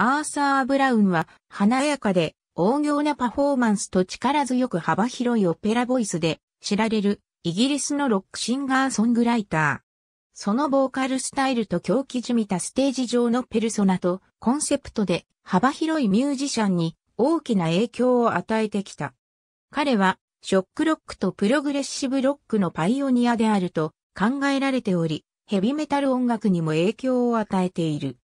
アーサー・ブラウンは華やかで大行なパフォーマンスと力強く幅広いオペラボイスで知られるイギリスのロックシンガーソングライター。そのボーカルスタイルと狂気じみたステージ上のペルソナとコンセプトで幅広いミュージシャンに大きな影響を与えてきた。彼はショックロックとプログレッシブロックのパイオニアであると考えられており、ヘビメタル音楽にも影響を与えている。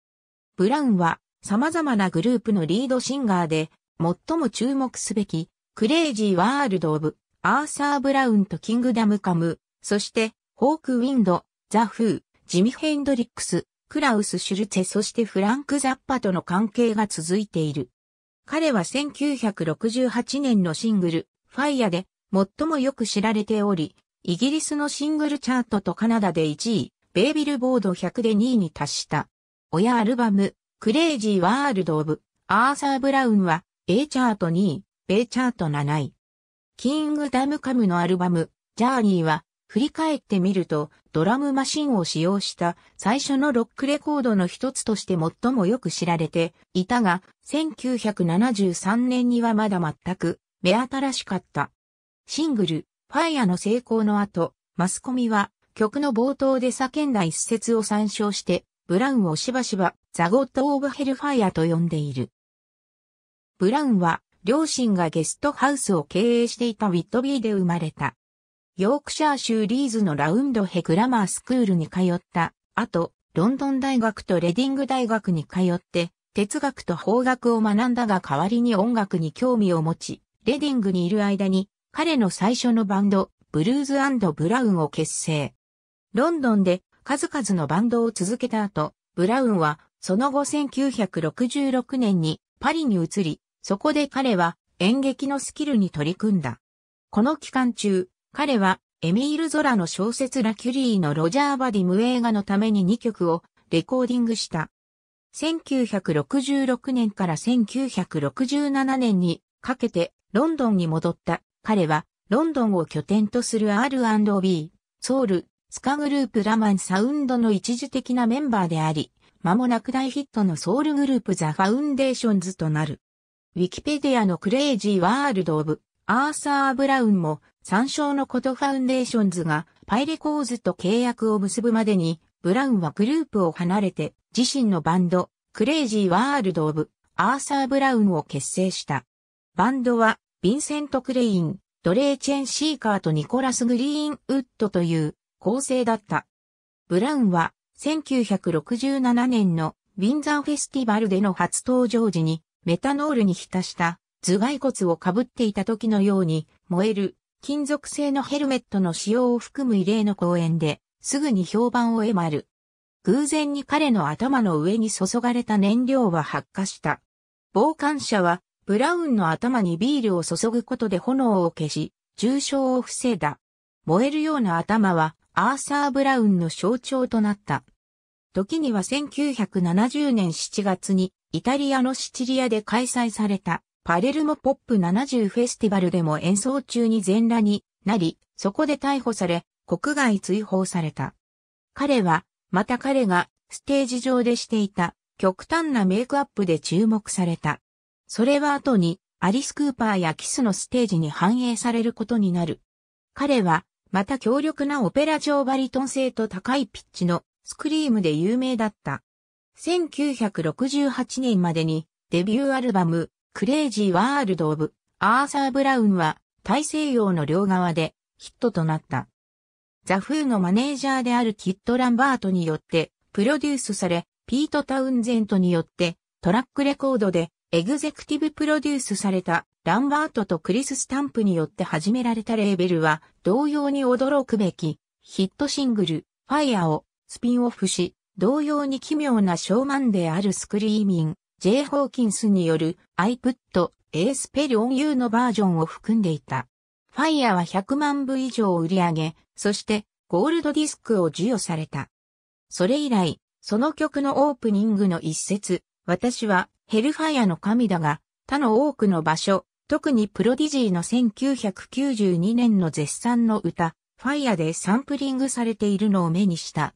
ブラウンは様々なグループのリードシンガーで、最も注目すべき、クレイジー・ワールド・オブ、アーサー・ブラウンとキングダム・カム、そして、ホーク・ウィンド、ザ・フー、ジミ・ヘンドリックス、クラウス・シュルツェそしてフランク・ザッパとの関係が続いている。彼は1968年のシングル、ファイアで最もよく知られており、イギリスのシングルチャートとカナダで1位、ベイビルボード100で2位に達した。親アルバム、クレイジーワールド・オブ・アーサー・ブラウンは A チャート2位、B チャート7位。キングダムカムのアルバム、ジャーニーは、振り返ってみると、ドラムマシンを使用した最初のロックレコードの一つとして最もよく知られていたが、1973年にはまだ全く目新しかった。シングル、ファイアの成功の後、マスコミは曲の冒頭で叫んだ一節を参照してブラウンをしばしばザ・ゴッド・オブ・ヘルファイアと呼んでいる。ブラウンは両親がゲストハウスを経営していたウィットビーで生まれた。ヨークシャー州リーズのラウンドヘグラマースクールに通った。後、ロンドン大学とレディング大学に通って、哲学と法学を学んだが代わりに音楽に興味を持ち、レディングにいる間に、彼の最初のバンド、ブルーズブラウンを結成。ロンドンで数々のバンドを続けた後、ブラウンはその後1966年にパリに移り、そこで彼は演劇のスキルに取り組んだ。この期間中、彼はエミール・ゾラの小説ラキュリーのロジャー・バディム映画のために2曲をレコーディングした。1966年から1967年にかけてロンドンに戻った彼はロンドンを拠点とする R&B、ソウル、スカグループラマンサウンドの一時的なメンバーであり、間もなく大ヒットのソウルグループザ・ファウンデーションズとなる。ウィキペディアのクレイジー・ワールド・オブ・アーサー・ブラウンも、参照のことファウンデーションズがパイレコーズと契約を結ぶまでに、ブラウンはグループを離れて、自身のバンド、クレイジー・ワールド・オブ・アーサー・ブラウンを結成した。バンドは、ヴィンセント・クレイン、ドレーチェン・シーカーとニコラス・グリーンウッドという構成だった。ブラウンは1967年のウィンザーフェスティバルでの初登場時にメタノールに浸した頭蓋骨をかぶっていた時のように燃える金属製のヘルメットの使用を含む異例の講演ですぐに評判を得まる。偶然に彼の頭の上に注がれた燃料は発火した。傍観者はブラウンの頭にビールを注ぐことで炎を消し、重傷を防いだ。燃えるような頭はアーサー・ブラウンの象徴となった。時には1970年7月にイタリアのシチリアで開催されたパレルモポップ70フェスティバルでも演奏中に全裸になり、そこで逮捕され、国外追放された。彼は、また彼がステージ上でしていた極端なメイクアップで注目された。それは後にアリス・クーパーやキスのステージに反映されることになる。彼はまた強力なオペラ上バリトン性と高いピッチのスクリームで有名だった。1968年までにデビューアルバムクレイジー・ワールド・オブ・アーサー・ブラウンは大西洋の両側でヒットとなった。ザ・フーのマネージャーであるキッド・ランバートによってプロデュースされ、ピート・タウンゼントによってトラックレコードでエグゼクティブプロデュースされたランバートとクリス・スタンプによって始められたレーベルは同様に驚くべきヒットシングルファイアをスピンオフし同様に奇妙なショーマンであるスクリーミン J. ホーキンスによる I put A spell on you のバージョンを含んでいた。ファイアは100万部以上売り上げ、そしてゴールドディスクを授与された。それ以来、その曲のオープニングの一節、私はヘルファイアの神だが、他の多くの場所、特にプロディジーの1992年の絶賛の歌、ファイアでサンプリングされているのを目にした。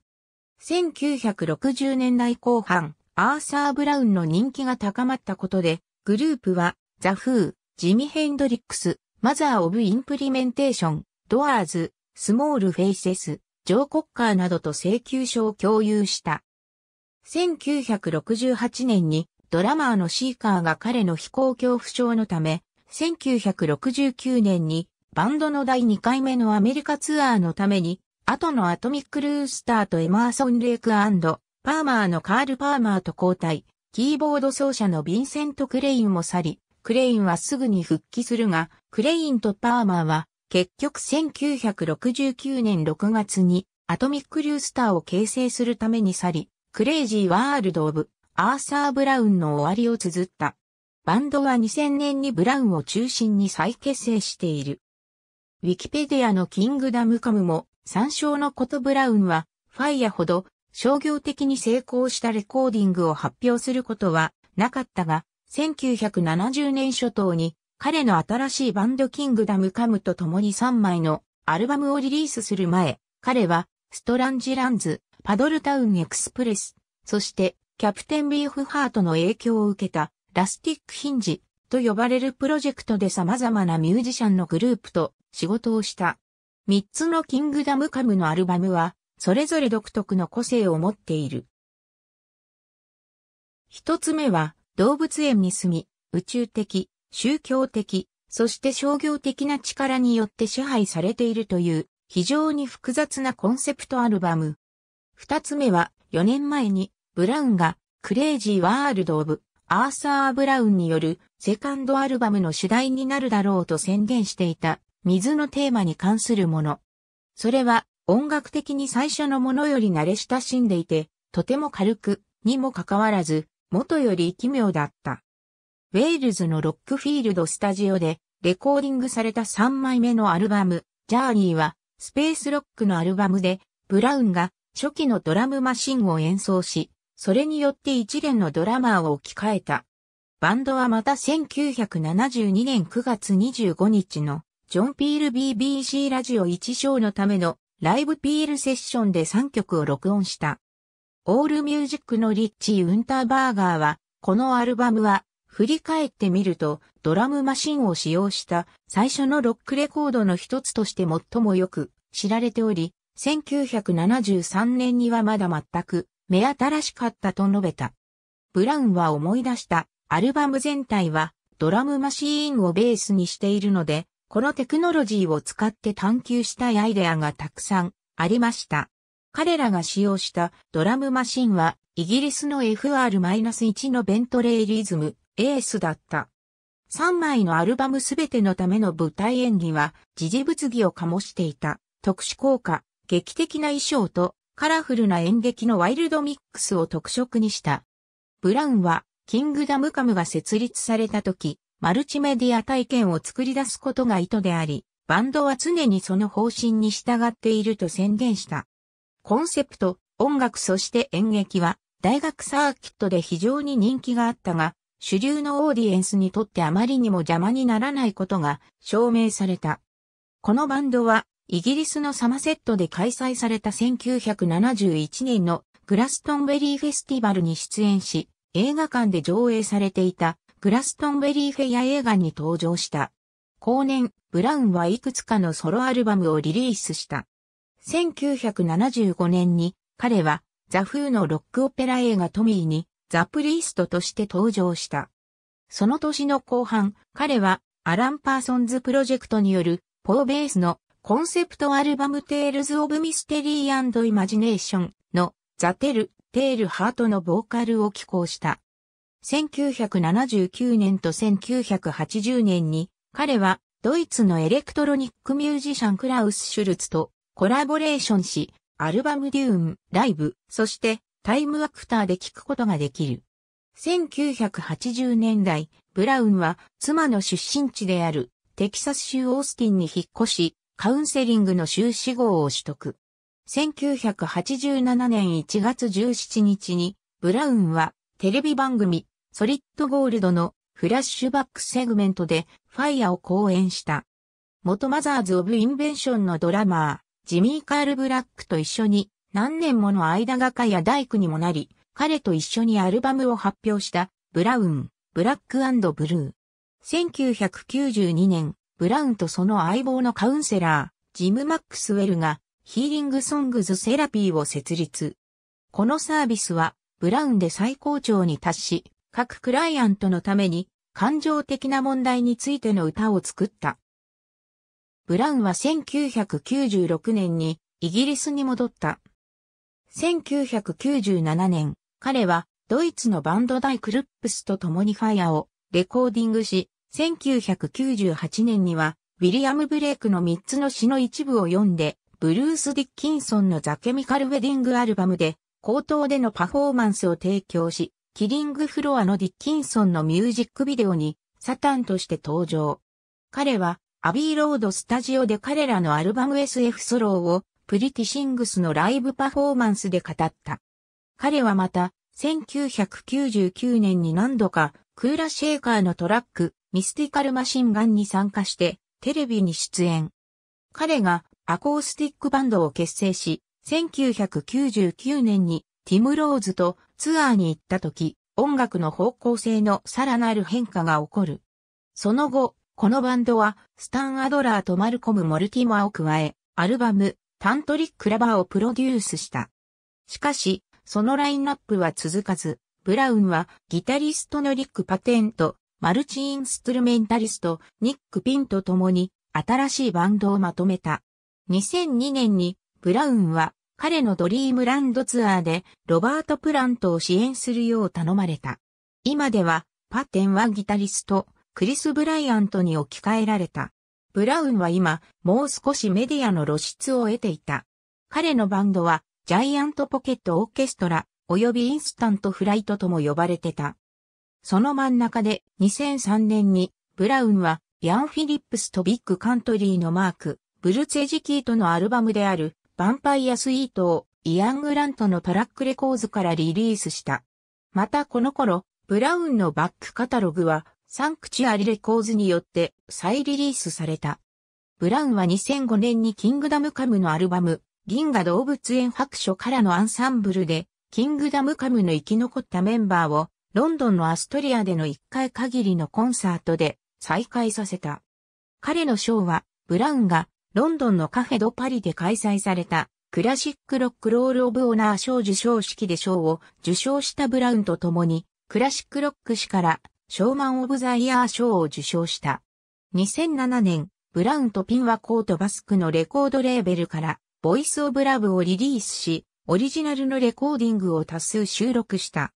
1960年代後半、アーサー・ブラウンの人気が高まったことで、グループは、ザ・フー、ジミ・ヘンドリックス、マザー・オブ・インプリメンテーション、ドアーズ、スモール・フェイセス、ジョー・コッカーなどと請求書を共有した。1968年にドラマーのシーカーが彼の飛行恐怖症のため、1969年にバンドの第2回目のアメリカツアーのために、後のアトミック・ルースターとエマーソン・レイクパーマーのカール・パーマーと交代、キーボード奏者のヴィンセント・クレインも去り、クレインはすぐに復帰するが、クレインとパーマーは結局1969年6月にアトミック・ルースターを形成するために去り、クレイジー・ワールド・オブ・アーサー・ブラウンの終わりを綴った。バンドは2000年にブラウンを中心に再結成している。ウィキペディアのキングダムカムも参照のことブラウンはファイヤほど商業的に成功したレコーディングを発表することはなかったが、1970年初頭に彼の新しいバンドキングダムカムと共に3枚のアルバムをリリースする前、彼はストランジランズ、パドルタウンエクスプレス、そしてキャプテンビーフハートの影響を受けたラスティックヒンジと呼ばれるプロジェクトで様々なミュージシャンのグループと仕事をした。三つのキングダムカムのアルバムは、それぞれ独特の個性を持っている。一つ目は、動物園に住み、宇宙的、宗教的、そして商業的な力によって支配されているという、非常に複雑なコンセプトアルバム。二つ目は、4年前に、ブラウンがクレイジーワールド・オブ・アーサー・ブラウンによるセカンドアルバムの主題になるだろうと宣言していた水のテーマに関するもの。それは音楽的に最初のものより慣れ親しんでいて、とても軽くにもかかわらず、元より奇妙だった。ウェールズのロックフィールドスタジオでレコーディングされた3枚目のアルバム、ジャーニーはスペースロックのアルバムで、ブラウンが初期のドラムマシンを演奏し、それによって一連のドラマーを置き換えた。バンドはまた1972年9月25日のジョン・ピール BBC ラジオ1ショーのためのライブピールセッションで3曲を録音した。オールミュージックのリッチー・ウンターバーガーは、このアルバムは、振り返ってみると、ドラムマシンを使用した最初のロックレコードの一つとして最もよく知られており、1973年にはまだ全く目新しかったと述べた。ブラウンは思い出した、アルバム全体はドラムマシーンをベースにしているので、このテクノロジーを使って探求したいアイデアがたくさんありました。彼らが使用したドラムマシンはイギリスの FR-1 のベントレーリズムエースだった。3枚のアルバムすべてのための舞台演技は時事物議を醸していた特殊効果、劇的な衣装とカラフルな演劇のワイルドミックスを特色にした。ブラウンは、キングダムカムが設立された時、マルチメディア体験を作り出すことが意図であり、バンドは常にその方針に従っていると宣言した。コンセプト、音楽そして演劇は、大学サーキットで非常に人気があったが、主流のオーディエンスにとってあまりにも邪魔にならないことが証明された。このバンドはイギリスのサマセットで開催された1971年のグラストンベリーフェスティバルに出演し、映画館で上映されていたグラストンベリーフェア映画に登場した。後年、ブラウンはいくつかのソロアルバムをリリースした。1975年に彼はザ・フーのロックオペラ映画トミーにザ・プリーストとして登場した。その年の後半、彼はアラン・パーソンズプロジェクトによるポーベースのコンセプトアルバムテールズ・オブ・ミステリーイマジネーションのザ・テル、テール・ハートのボーカルを寄稿した。1979年と1980年に彼はドイツのエレクトロニックミュージシャンクラウス・シュルツとコラボレーションし、アルバムデューン、ライブ、そしてタイムアクターで聴くことができる。1980年代、ブラウンは妻の出身地であるテキサス州オースティンに引っ越し、カウンセリングの修士号を取得。1987年1月17日に、ブラウンはテレビ番組ソリッドゴールドのフラッシュバックセグメントでファイアを講演した。元マザーズ・オブ・インベンションのドラマー、ジミー・カール・ブラックと一緒に何年もの間画家や大工にもなり、彼と一緒にアルバムを発表したブラウン、ブラックブルー。1992年、ブラウンとその相棒のカウンセラー、ジム・マックスウェルが、ヒーリング・ソングズ・セラピーを設立。このサービスは、ブラウンで最高潮に達し、各クライアントのために、感情的な問題についての歌を作った。ブラウンは1996年にイギリスに戻った。1997年、彼はドイツのバンドダイクルップスと共にファイアをレコーディングし、1998年には、ウィリアム・ブレイクの3つの詩の一部を読んで、ブルース・ディッキンソンのザ・ケミカル・ウェディング・アルバムで、口頭でのパフォーマンスを提供し、キリング・フロアのディッキンソンのミュージックビデオに、サタンとして登場。彼は、アビーロードスタジオで彼らのアルバム SF ソローを、プリティシングスのライブパフォーマンスで語った。彼はまた、1999年に何度か、クーラシェーカーのトラック、ミスティカルマシンガンに参加してテレビに出演。彼がアコースティックバンドを結成し、1999年にティム・ローズとツアーに行った時、音楽の方向性のさらなる変化が起こる。その後、このバンドは、スタン・アドラーとマルコム・モルティマーを加え、アルバム、タントリック・ラバーをプロデュースした。しかし、そのラインナップは続かず、ブラウンはギタリストのリック・パテント、マルチインストゥルメンタリスト、ニック・ピンと共に新しいバンドをまとめた。2002年にブラウンは彼のドリームランドツアーでロバート・プラントを支援するよう頼まれた。今ではパテンはギタリスト、クリス・ブライアントに置き換えられた。ブラウンは今、もう少しメディアの露出を得ていた。彼のバンドは、ジャイアントポケットオーケストラ、及びインスタントフライトとも呼ばれてた。その真ん中で2003年にブラウンはヤン・フィリップスとビッグカントリーのマーク、ブルツ・エジキートのアルバムであるヴァンパイア・スイートをイアン・グラントのトラックレコーズからリリースした。またこの頃、ブラウンのバックカタログはサンクチュアリレコーズによって再リリースされた。ブラウンは2005年にキングダムカムのアルバム、銀河動物園白書からのアンサンブルで、キングダムカムの生き残ったメンバーをロンドンのアストリアでの1回限りのコンサートで再開させた。彼のショーは、ブラウンがロンドンのカフェドパリで開催されたクラシックロックロールオブオナー賞受賞式で賞を受賞したブラウンと共にクラシックロック誌からショーマンオブザイヤー賞を受賞した。2007年、ブラウンとピンはコートバスクのレコードレーベルからボイスオブラブをリリースし、オリジナルのレコーディングを多数収録した。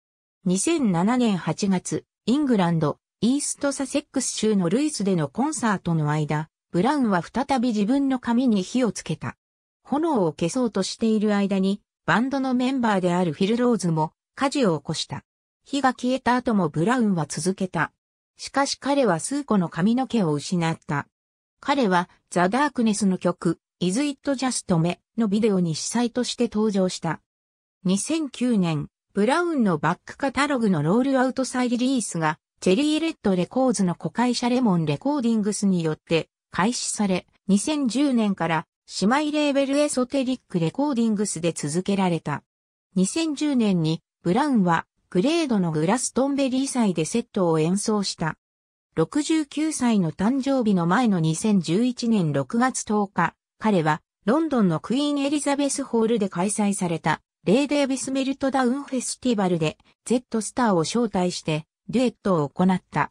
2007年8月、イングランド、イーストサセックス州のルイスでのコンサートの間、ブラウンは再び自分の髪に火をつけた。炎を消そうとしている間に、バンドのメンバーであるフィル・ローズも火事を起こした。火が消えた後もブラウンは続けた。しかし彼は数個の髪の毛を失った。彼はザ・ダークネスの曲 Is It Just Me のビデオに司祭として登場した。2009年ブラウンのバックカタログのロールアウト再リリースが、チェリーレッドレコーズの子会社レモンレコーディングスによって開始され、2010年から姉妹レーベルエソテリックレコーディングスで続けられた。2010年にブラウンはグレードのグラストンベリー祭でセットを演奏した。69歳の誕生日の前の2011年6月10日、彼はロンドンのクイーンエリザベスホールで開催されたレーデービスメルトダウンフェスティバルで Z スターを招待してデュエットを行った。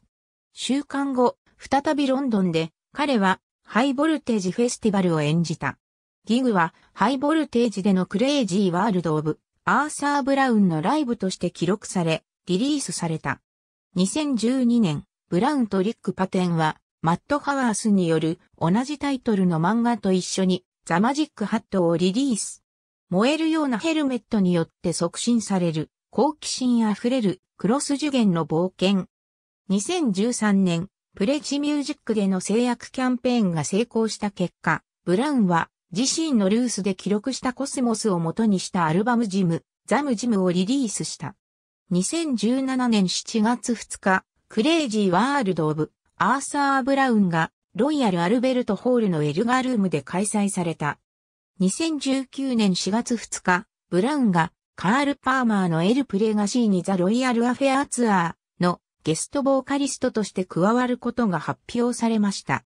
週間後、再びロンドンで彼はハイボルテージフェスティバルを演じた。ギグはハイボルテージでのクレイジーワールドオブアーサー・ブラウンのライブとして記録され、リリースされた。2012年、ブラウンとリック・パテンは、マット・ハワースによる同じタイトルの漫画と一緒にザ・マジック・ハットをリリース。燃えるようなヘルメットによって促進される、好奇心あふれる、クロス受験の冒険。2013年、プレチミュージックでの制約キャンペーンが成功した結果、ブラウンは自身のルースで記録したコスモスを元にしたアルバムジム、ザムジムをリリースした。2017年7月2日、クレイジーワールドオブ、アーサー・ブラウンが、ロイヤル・アルベルト・ホールのエルガルームで開催された、2019年4月2日、ブラウンがカール・パーマーのエル・プレガシーにザ・ロイヤル・アフェア・ツアーのゲストボーカリストとして加わることが発表されました。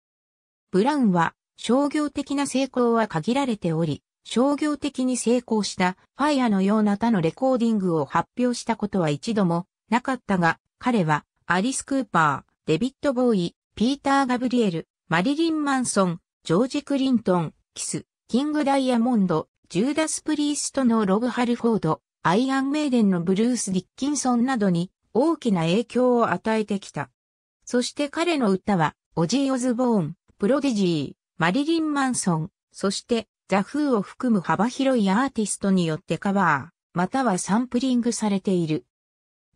ブラウンは商業的な成功は限られており、商業的に成功したファイアのような他のレコーディングを発表したことは一度もなかったが、彼はアリス・クーパー、デビッド・ボーイ、ピーター・ガブリエル、マリリン・マンソン、ジョージ・クリントン、キス、キングダイヤモンド、ジューダス・プリーストのロブ・ハルフォード、アイアン・メイデンのブルース・ディッキンソンなどに大きな影響を与えてきた。そして彼の歌は、オジー・オズボーン、プロディジー、マリリン・マンソン、そしてザ・フーを含む幅広いアーティストによってカバー、またはサンプリングされている。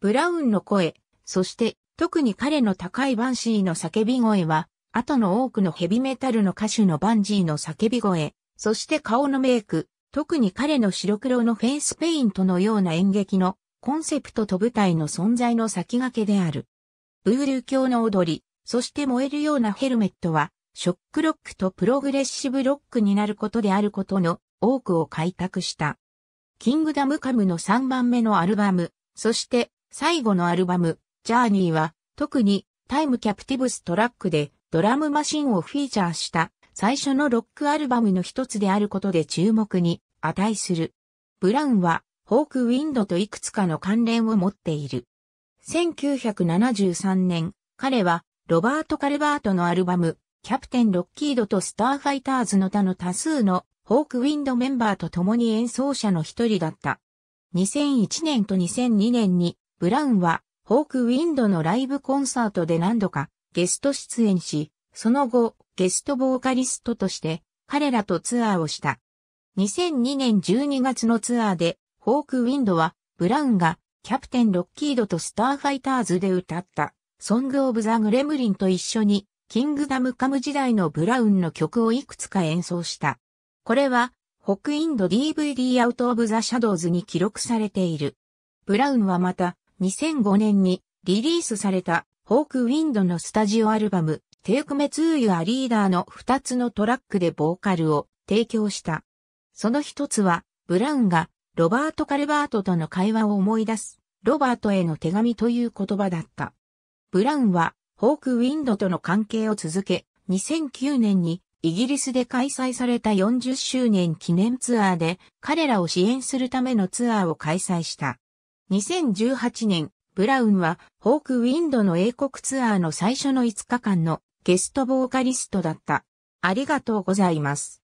ブラウンの声、そして特に彼の高いバンシーの叫び声は、後の多くのヘビメタルの歌手のバンジーの叫び声、そして顔のメイク、特に彼の白黒のフェイスペイントのような演劇のコンセプトと舞台の存在の先駆けである。ブールー教の踊り、そして燃えるようなヘルメットは、ショックロックとプログレッシブロックになることであることの多くを開拓した。キングダムカムの3番目のアルバム、そして最後のアルバム、ジャーニーは、特にタイムキャプティブストラックでドラムマシンをフィーチャーした最初のロックアルバムの一つであることで注目に値する。ブラウンは、ホークウィンドといくつかの関連を持っている。1973年、彼は、ロバート・カルバートのアルバム、キャプテン・ロッキードとスターファイターズの他の多数のホークウィンドメンバーと共に演奏者の一人だった。2001年と2002年に、ブラウンは、ホークウィンドのライブコンサートで何度かゲスト出演し、その後、ゲストボーカリストとして彼らとツアーをした。2002年12月のツアーで、ホークウィンドは、ブラウンが、キャプテンロッキードとスターファイターズで歌った、ソング・オブ・ザ・グレムリンと一緒に、キングダム・カム時代のブラウンの曲をいくつか演奏した。これは、北インド DVD アウト・オブ・ザ・シャドウズに記録されている。ブラウンはまた、2005年にリリースされた、ホークウィンドのスタジオアルバム、テイクメツーユアリーダーの2つのトラックでボーカルを提供した。その一つは、ブラウンがロバート・カルバートとの会話を思い出す、ロバートへの手紙という言葉だった。ブラウンは、ホークウィンドとの関係を続け、2009年にイギリスで開催された40周年記念ツアーで彼らを支援するためのツアーを開催した。2018年、ブラウンはホークウィンドの英国ツアーの最初の5日間のゲストボーカリストだった。ありがとうございます。